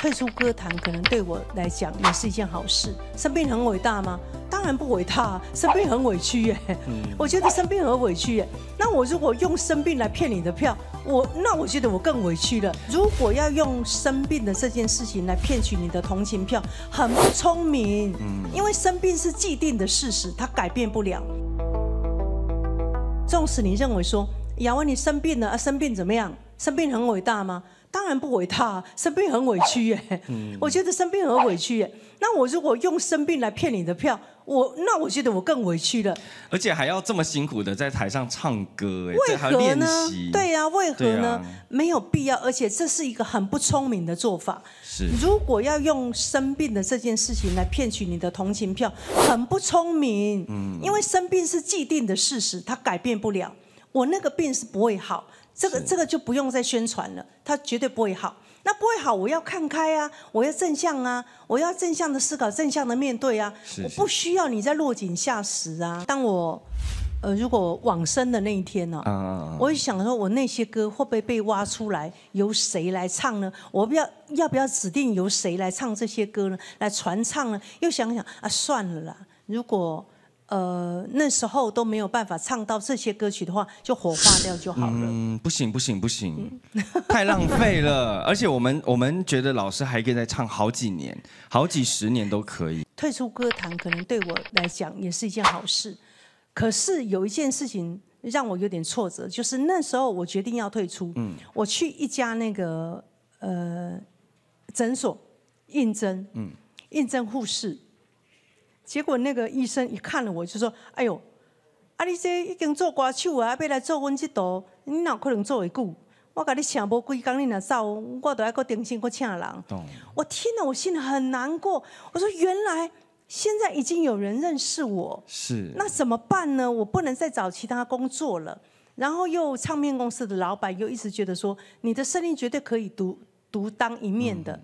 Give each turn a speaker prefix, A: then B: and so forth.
A: 退出歌坛可能对我来讲也是一件好事。生病很伟大吗？当然不伟大。生 病很委屈耶。我觉得生病很委屈耶。那我如果用生病来骗你的票，我那我觉得我更委屈了。如果要用生病的这件事情来骗取你的同情票，很不聪明。嗯。因为生病是既定的事实，它改变不了。纵使你认为说，亚文你生病了啊，生病怎么样？生病很伟大吗？当然不伟大，生病很委屈耶。我觉得生病很委屈耶。那我如果用生病来骗你的票，我那我觉得我更委屈了。
B: 而且还要这么辛苦的在台上唱歌，哎，还何练习。对呀，为何呢？
A: 没有必要，而且这是一个很不聪明的做法。是。如果要用生病的这件事情来骗取你的同情票，很不聪明。嗯。因为生病是既定的事实，它改变不了。我那个病是不会好，这个这个就不用再宣传了，他绝对不会好。那不会好，我要看开啊，我要正向啊，我要正向的思考，正向的面对啊。我不需要你再落井下石啊。当我，呃，如果往生的那一天呢，我就想说，我那些歌会不会被挖出来，由谁来唱呢？我不要，要不要指定由谁来唱这些歌呢？来传唱呢？又想想啊，算了啦，如果。呃，那时候都没有办法唱到这些歌曲的话，就火化掉就好
B: 了。嗯，不行不行不行，太浪费了。而且我们我们觉得老师还可以再唱好几年，好几十年都可以。
A: 退出歌坛可能对我来讲也是一件好事，可是有一件事情让我有点挫折，就是那时候我决定要退出。嗯，我去一家那个呃诊所应征，嗯，应征护士。结果那个医生一看了我，就说：“哎呦，啊！你这已经做歌手啊，要来做温这读，你哪可能做一句？我给你请包归刚，你那少，我都要够定心够请人。我听了，我心里很难过。我说，原来现在已经有人认识我，是那怎么办呢？我不能再找其他工作了。然后又唱片公司的老板又一直觉得说，你的声音绝对可以独独当一面的。”